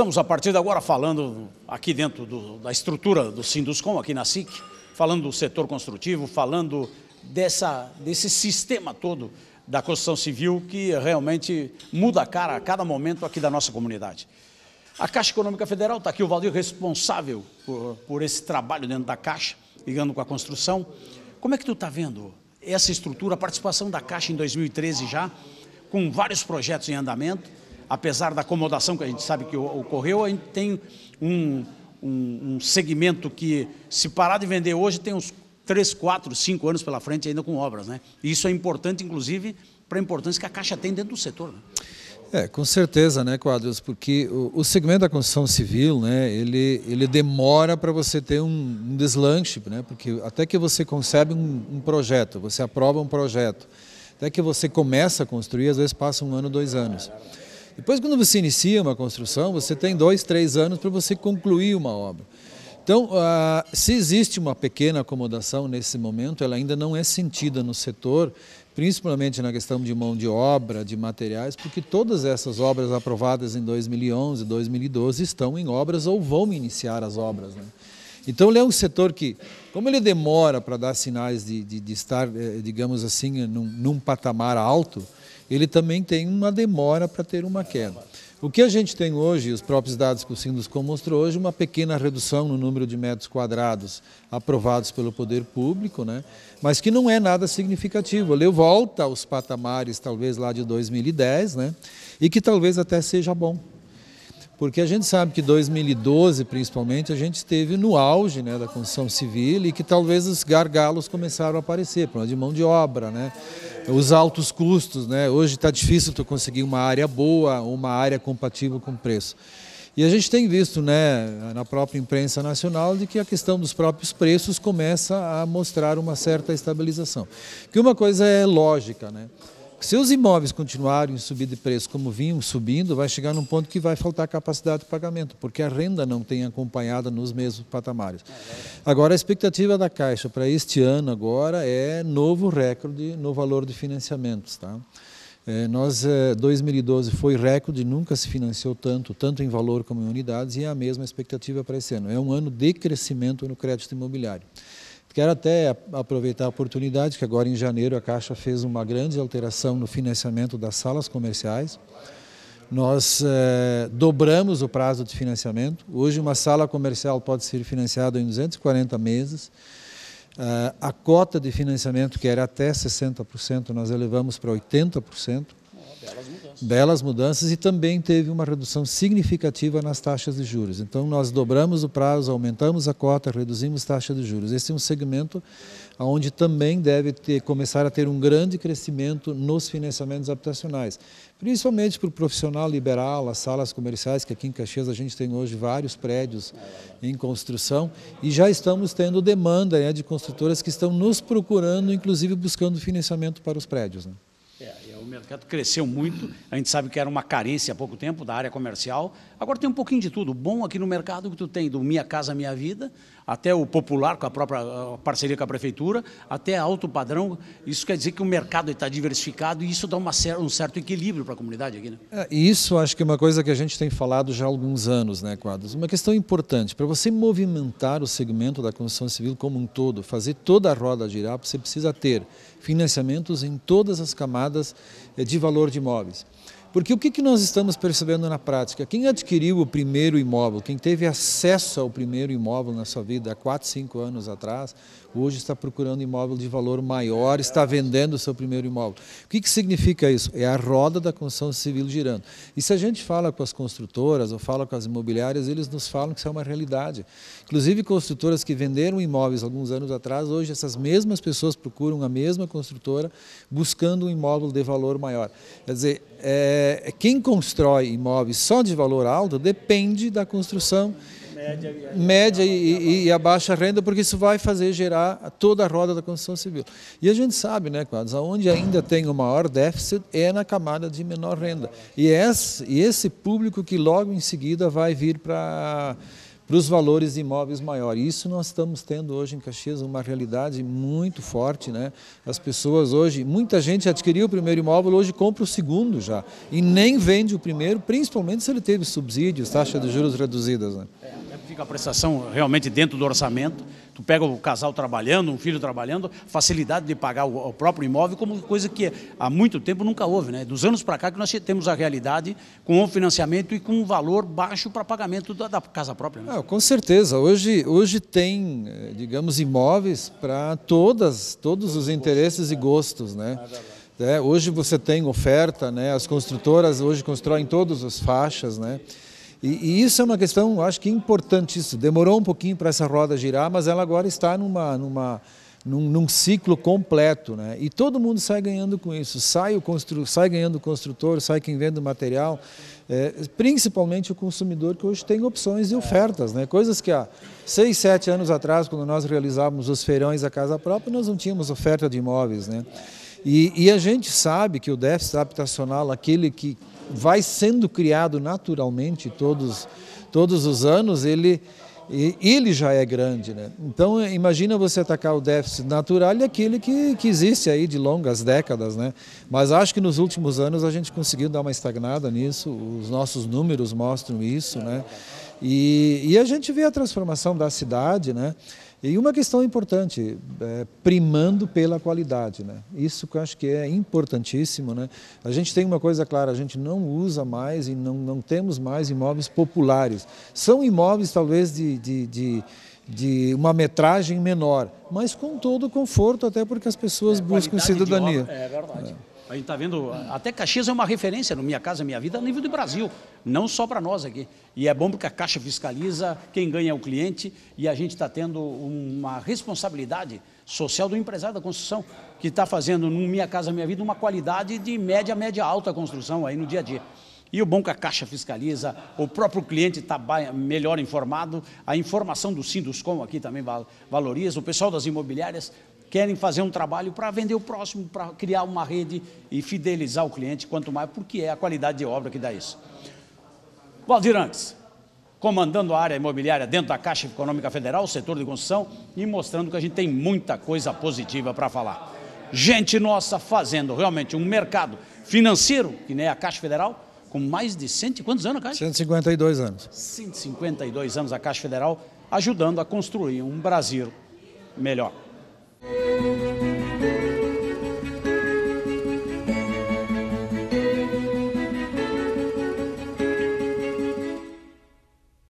Estamos a partir de agora falando aqui dentro do, da estrutura do Sinduscom, aqui na SIC, falando do setor construtivo, falando dessa, desse sistema todo da construção civil que realmente muda a cara a cada momento aqui da nossa comunidade. A Caixa Econômica Federal está aqui, o Valdir responsável por, por esse trabalho dentro da Caixa, ligando com a construção. Como é que tu está vendo essa estrutura, a participação da Caixa em 2013 já, com vários projetos em andamento? apesar da acomodação que a gente sabe que ocorreu, a gente tem um, um, um segmento que, se parar de vender hoje, tem uns 3, 4, 5 anos pela frente ainda com obras. Né? E isso é importante, inclusive, para a importância que a Caixa tem dentro do setor. Né? É, com certeza, né, Quadros, porque o, o, segmento da construção civil, né, ele, ele demora para você ter um, um, deslanche, né, porque até que você concebe um, um projeto, você aprova um projeto, até que você começa a construir, às vezes passa um ano, dois anos. Depois, quando você inicia uma construção, você tem dois, três anos para você concluir uma obra. Então, ah, se existe uma pequena acomodação nesse momento, ela ainda não é sentida no setor, principalmente na questão de mão de obra, de materiais, porque todas essas obras aprovadas em 2011, 2012 estão em obras ou vão iniciar as obras. Né? Então, ele é um setor que, como ele demora para dar sinais de, de, de estar, eh, digamos assim, num, num patamar alto, ele também tem uma demora para ter uma queda. O que a gente tem hoje, os próprios dados que o Sinduscom mostrou hoje, uma pequena redução no número de metros quadrados aprovados pelo poder público, né? mas que não é nada significativo. Ele volta aos patamares, talvez lá de 2010, né? e que talvez até seja bom. Porque a gente sabe que 2012, principalmente, a gente esteve no auge né, da construção civil e que talvez os gargalos começaram a aparecer, problema de mão de obra, né? os altos custos. Né? Hoje está difícil tu conseguir uma área boa, uma área compatível com o preço. E a gente tem visto né, na própria imprensa nacional de que a questão dos próprios preços começa a mostrar uma certa estabilização. Que uma coisa é lógica, né? Se os imóveis continuarem a subir de preço como vinham subindo, vai chegar num ponto que vai faltar capacidade de pagamento, porque a renda não tem acompanhado nos mesmos patamares. Agora, a expectativa da Caixa para este ano agora é novo recorde no valor de financiamentos. Tá? É, nós, é, 2012 foi recorde, nunca se financiou tanto, tanto em valor como em unidades, e é a mesma expectativa para esse ano. É um ano de crescimento no crédito imobiliário. Quero até aproveitar a oportunidade que agora em janeiro a Caixa fez uma grande alteração no financiamento das salas comerciais. Nós eh, dobramos o prazo de financiamento. Hoje uma sala comercial pode ser financiada em 240 meses. Eh, a cota de financiamento, que era até 60%, nós elevamos para 80%. Belas mudanças. Belas mudanças e também teve uma redução significativa nas taxas de juros. Então, nós dobramos o prazo, aumentamos a cota, reduzimos taxa de juros. Esse é um segmento onde também deve ter, começar a ter um grande crescimento nos financiamentos habitacionais. Principalmente para o profissional liberal, as salas comerciais, que aqui em Caxias a gente tem hoje vários prédios em construção e já estamos tendo demanda né, de construtoras que estão nos procurando, inclusive buscando financiamento para os prédios. Né? mercado cresceu muito, a gente sabe que era uma carência há pouco tempo da área comercial. Agora tem um pouquinho de tudo. bom aqui no mercado que tu tem do Minha Casa Minha Vida, até o popular, com a própria parceria com a prefeitura, até alto padrão. Isso quer dizer que o mercado está diversificado e isso dá uma, um certo equilíbrio para a comunidade aqui, né? É, isso acho que é uma coisa que a gente tem falado já há alguns anos, né, Quadros? Uma questão importante, para você movimentar o segmento da construção civil como um todo, fazer toda a roda girar, você precisa ter financiamentos em todas as camadas eh, de valor de imóveis. Porque o que, nós estamos percebendo na prática? Quem adquiriu o primeiro imóvel, quem teve acesso ao primeiro imóvel na sua vida há 4, 5 anos atrás, hoje está procurando imóvel de valor maior, está vendendo o seu primeiro imóvel. O que significa isso? É a roda da construção civil girando. E se a gente fala com as construtoras ou fala com as imobiliárias, eles nos falam que isso é uma realidade. Inclusive, construtoras que venderam imóveis alguns anos atrás, hoje essas mesmas pessoas procuram a mesma construtora buscando um imóvel de valor maior. Quer dizer, é, é, quem constrói imóveis só de valor alto depende da construção média, e, e, a baixa renda, porque isso vai fazer gerar toda a roda da construção civil. E a gente sabe, né, Quadros, onde ainda tem o maior déficit é na camada de menor renda. E esse, e esse público que logo em seguida vai vir para para os valores imóveis maiores. Isso nós estamos tendo hoje em Caxias uma realidade muito forte. Né? As pessoas hoje, muita gente adquiriu o primeiro imóvel, hoje compra o segundo já. E nem vende o primeiro, principalmente se ele teve subsídios, taxa de juros reduzidas. Né? a prestação realmente dentro do orçamento. Tu pega o casal trabalhando, um filho trabalhando, facilidade de pagar o, próprio imóvel, como coisa que há muito tempo nunca houve. Né? Dos anos para cá que nós temos a realidade com o financiamento e com um valor baixo para pagamento da, da, casa própria. Né? Ah, com certeza. Hoje, hoje tem, eh, digamos, imóveis para todas, todos os interesses e gostos. Né? É, é, hoje você tem oferta, né? as construtoras hoje constroem todas as faixas. Né? E, e, isso é uma questão, acho que importante isso. Demorou um pouquinho para essa roda girar, mas ela agora está numa, numa, num, num, ciclo completo, né? E todo mundo sai ganhando com isso. Sai o constru, sai ganhando o construtor, sai quem vende o material, é, principalmente o consumidor que hoje tem opções e ofertas, né? Coisas que há seis, sete anos atrás, quando nós realizávamos os feirões da casa própria, nós não tínhamos oferta de imóveis, né? E, e a gente sabe que o déficit habitacional, aquele que vai sendo criado naturalmente todos, todos os anos, ele, ele já é grande. Né? Então, imagina você atacar o déficit natural e aquele que, que existe aí de longas décadas. Né? Mas acho que nos últimos anos a gente conseguiu dar uma estagnada nisso, os nossos números mostram isso. Né? E, e a gente vê a transformação da cidade, né? E uma questão importante, é, primando pela qualidade. Né? Isso que eu acho que é importantíssimo. Né? A gente tem uma coisa clara, a gente não usa mais e não, não temos mais imóveis populares. São imóveis talvez de, de, de, de uma metragem menor, mas com todo o conforto, até porque as pessoas é, buscam cidadania. Imóvel, é verdade. É. A gente está vendo, até Caxias é uma referência no Minha Casa Minha Vida a nível do Brasil, não só para nós aqui. E é bom porque a Caixa fiscaliza, quem ganha é o cliente, e a gente está tendo uma responsabilidade social do empresário da construção, que está fazendo no Minha Casa Minha Vida uma qualidade de média, média alta construção aí no dia a dia. E o bom que a Caixa fiscaliza, o próprio cliente está melhor informado, a informação do Sinduscom aqui também valoriza, o pessoal das imobiliárias querem fazer um trabalho para vender o próximo, para criar uma rede e fidelizar o cliente, quanto mais, porque é a qualidade de obra que dá isso. Valdir Antes, comandando a área imobiliária dentro da Caixa Econômica Federal, setor de construção, e mostrando que a gente tem muita coisa positiva para falar. Gente nossa fazendo realmente um mercado financeiro, que nem a Caixa Federal, com mais de cento, e quantos anos, Caixa? 152 anos. 152 anos a Caixa Federal, ajudando a construir um Brasil melhor.